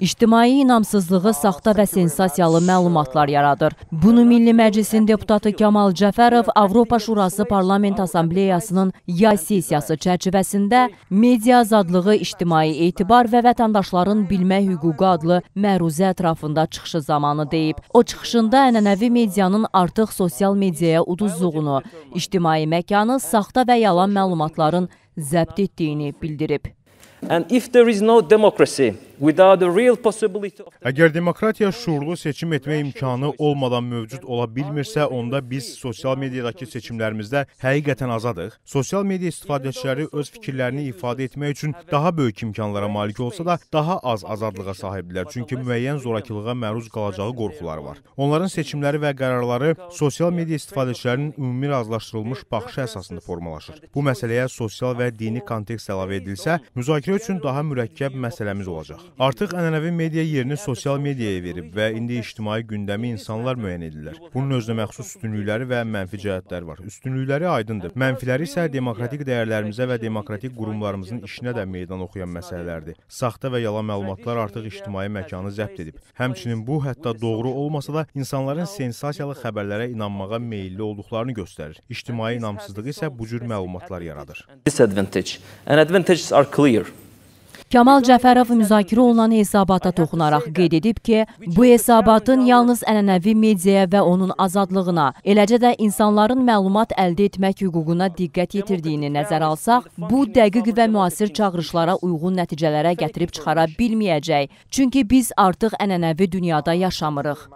ictimai inamsızlığı saxta və sensasiyalı məlumatlar yaradır. Bunu Milli Məclisin deputatı Kamal Cəfərov Avropa Şurası Parlament Assambleyasının yay sesiyası çərçivəsində media azadlığı, ictimai etibar və vətəndaşların bilmək hüququ adlı məruzə ətrafında çıxışı zamanı deyib. O çıxışında ənənəvi medianın artıq sosial mediaya uduzluğunu, ictimai məkanı saxta və yalan məlumatların zəbt etdiyini bildirib. And if there is no democracy, Əgər demokratiya şuurlu seçim etmə imkanı olmadan mövcud ola bilmirsə, onda biz sosial mediadakı seçimlərimizdə həqiqətən azadıq. Sosial media istifadəçiləri öz fikirlərini ifadə etmək üçün daha böyük imkanlara malik olsa da, daha az azadlığa sahibdirlər, çünki müəyyən zorakılığa məruz qalacağı qorxuları var. Onların seçimləri və qərarları sosial media istifadəçilərinin ümumi razılaşdırılmış baxışı əsasında formalaşır. Bu məsələyə sosial və dini kontekst əlavə edilsə, müzakirə üçün daha mürəkkəb məsələmiz olacaq. Artıq ənənəvi media yerini sosial mediaya verib və indi ictimai gündəmi insanlar müəyyən edirlər. Bunun özünə məxsus üstünlükləri və mənfi cəhətləri var. Üstünlükləri aydındır. Mənfiləri isə demokratik dəyərlərimizə və demokratik qurumlarımızın işinə də meydan oxuyan məsələlərdir. Saxta və yalan məlumatlar artıq ictimai məkanı zəbt edib. Həmçinin bu hətta doğru olmasa da insanların sensasiyalı xəbərlərə inanmağa meylli olduqlarını göstərir. İctimai inamsızlığı isə bu cür məlumatlar yaradır. Disadvantage and advantages are clear. Kamal Cəfərov müzakirə olunan hesabata toxunaraq qeyd edib ki, bu hesabatın yalnız ənənəvi mediaya və onun azadlığına, eləcə də insanların məlumat əldə etmək hüququna diqqət yetirdiyini nəzərə alsaq, bu dəqiq və müasir çağırışlara uyğun nəticələrə gətirib çıxara bilməyəcək. Çünki biz artıq ənənəvi dünyada yaşamırıq.